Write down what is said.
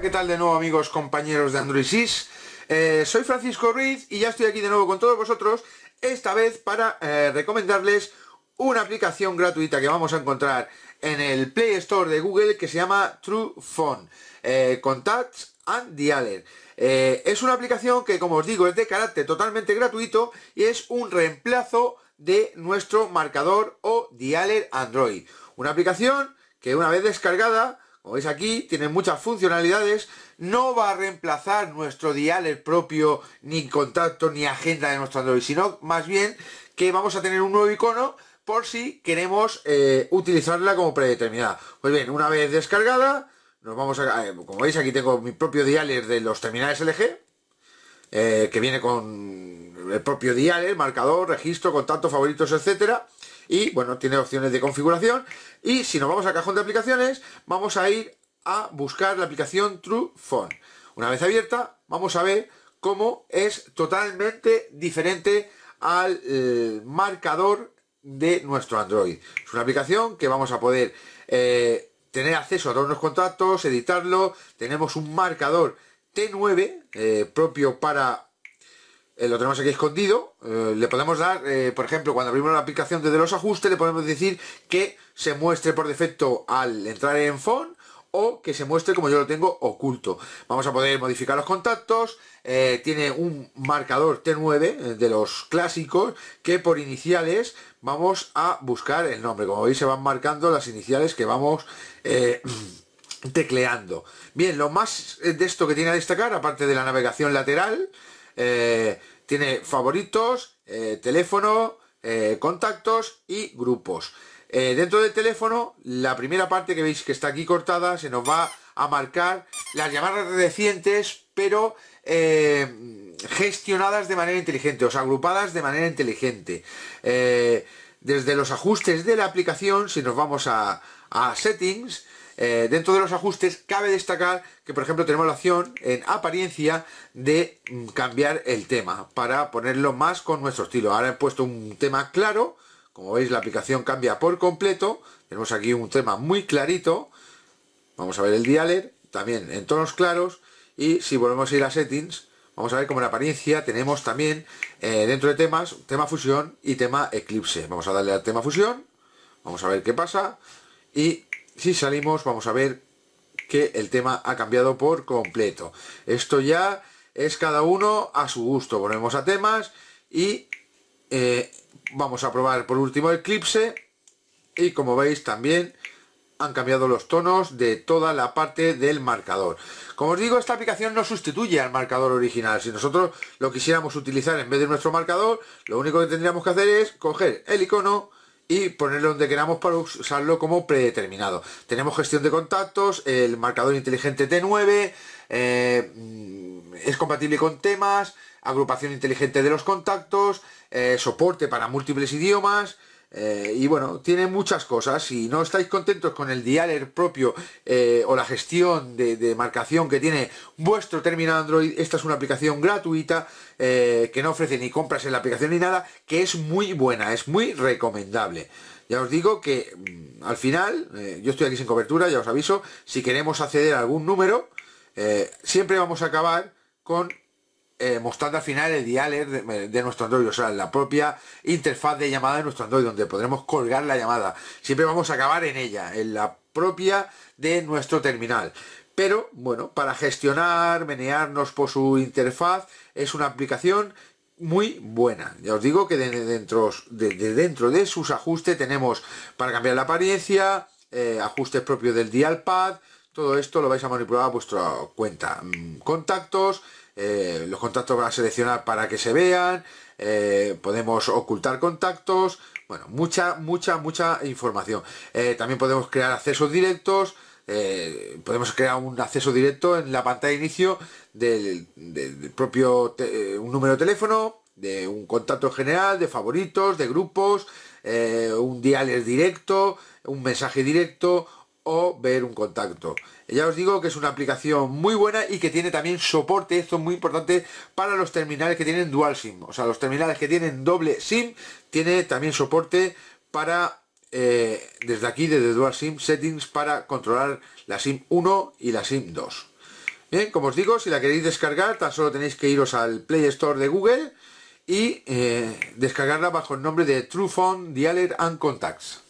¿Qué tal de nuevo amigos, compañeros de Android 6? Eh, soy Francisco Ruiz y ya estoy aquí de nuevo con todos vosotros, esta vez para eh, recomendarles una aplicación gratuita que vamos a encontrar en el Play Store de Google que se llama True Phone eh, Contacts and Dialer. es una aplicación que, como os digo, es de carácter totalmente gratuito y es un reemplazo de nuestro marcador o dialer Android. Una aplicación que una vez descargada como veis aquí, tiene muchas funcionalidades, no va a reemplazar nuestro dialer propio, ni contacto, ni agenda de nuestro Android, sino más bien que vamos a tener un nuevo icono por si queremos eh, utilizarla como predeterminada. Pues bien, una vez descargada, nos vamos a... como veis, aquí tengo mi propio dialer de los terminales LG, eh, que viene con el propio dialer, marcador, registro, contactos favoritos, etcétera y bueno, tiene opciones de configuración y si nos vamos al cajón de aplicaciones vamos a ir a buscar la aplicación TrueFone Una vez abierta vamos a ver cómo es totalmente diferente al eh, marcador de nuestro Android. Es una aplicación que vamos a poder eh, tener acceso a todos los contactos, editarlo. Tenemos un marcador T9 eh, propio para eh, lo tenemos aquí escondido, eh, le podemos dar, eh, por ejemplo, cuando abrimos la aplicación desde los ajustes, le podemos decir que se muestre por defecto al entrar en font o que se muestre como yo lo tengo oculto. Vamos a poder modificar los contactos, tiene un marcador T9 de los clásicos que por iniciales vamos a buscar el nombre. Como veis se van marcando las iniciales que vamos tecleando. Bien, lo más de esto que tiene a destacar, aparte de la navegación lateral, eh, tiene favoritos, eh, teléfono, eh, contactos y grupos. dentro del teléfono, la primera parte que veis que está aquí cortada se nos va a marcar las llamadas recientes, pero gestionadas de manera inteligente, o sea, agrupadas de manera inteligente. desde los ajustes de la aplicación, si nos vamos a settings, eh, dentro de los ajustes cabe destacar que por ejemplo tenemos la opción en apariencia de mm, cambiar el tema para ponerlo más con nuestro estilo. Ahora he puesto un tema claro, como veis la aplicación cambia por completo, tenemos aquí un tema muy clarito, vamos a ver el dialer, también en tonos claros y si volvemos a ir a settings vamos a ver como en apariencia tenemos también eh, dentro de temas tema fusión y tema eclipse vamos a darle al tema fusión vamos a ver qué pasa y si salimos vamos a ver que el tema ha cambiado por completo. Esto ya es cada uno a su gusto. Volvemos a temas y eh, vamos a probar por último Eclipse. Y como veis también han cambiado los tonos de toda la parte del marcador. Como os digo, esta aplicación no sustituye al marcador original. Si nosotros lo quisiéramos utilizar en vez de nuestro marcador, lo único que tendríamos que hacer es coger el icono, y ponerlo donde queramos para usarlo como predeterminado. Tenemos gestión de contactos, el marcador inteligente T9, eh, es compatible con temas, agrupación inteligente de los contactos, eh, soporte para múltiples idiomas, eh, y bueno, tiene muchas cosas. Si no estáis contentos con el dialer propio eh, o la gestión de, marcación que tiene vuestro terminal Android, esta es una aplicación gratuita eh, que no ofrece ni compras en la aplicación ni nada, que es muy buena, es muy recomendable. Ya os digo que mm, al final, yo estoy aquí sin cobertura, ya os aviso, si queremos acceder a algún número, siempre vamos a acabar con eh, mostrando al final el dialer de, nuestro Android, o sea, la propia interfaz de llamada de nuestro Android, donde podremos colgar la llamada. Siempre vamos a acabar en ella, en la propia de nuestro terminal. Pero, bueno, para gestionar, menearnos por su interfaz, es una aplicación muy buena. Ya os digo que de dentro de, dentro de sus ajustes tenemos para cambiar la apariencia, eh, ajustes propios del dialpad todo esto lo vais a manipular a vuestra cuenta. Mm, contactos, eh, los contactos van a seleccionar para que se vean, eh, podemos ocultar contactos, bueno, mucha, mucha, mucha información. Eh, también podemos crear accesos directos, podemos crear un acceso directo en la pantalla de inicio del, propio un número de teléfono, de un contacto general, de favoritos, de grupos, un dialer directo, un mensaje directo, ver un contacto. Ya os digo que es una aplicación muy buena y que tiene también soporte, esto es muy importante, para los terminales que tienen dual SIM. O sea, los terminales que tienen doble SIM, tiene también soporte para, eh, desde aquí, desde dual SIM settings, para controlar la SIM 1 y la SIM 2. Bien, como os digo, si la queréis descargar, tan solo tenéis que iros al Play Store de Google y eh, descargarla bajo el nombre de truefone Dialer and Contacts.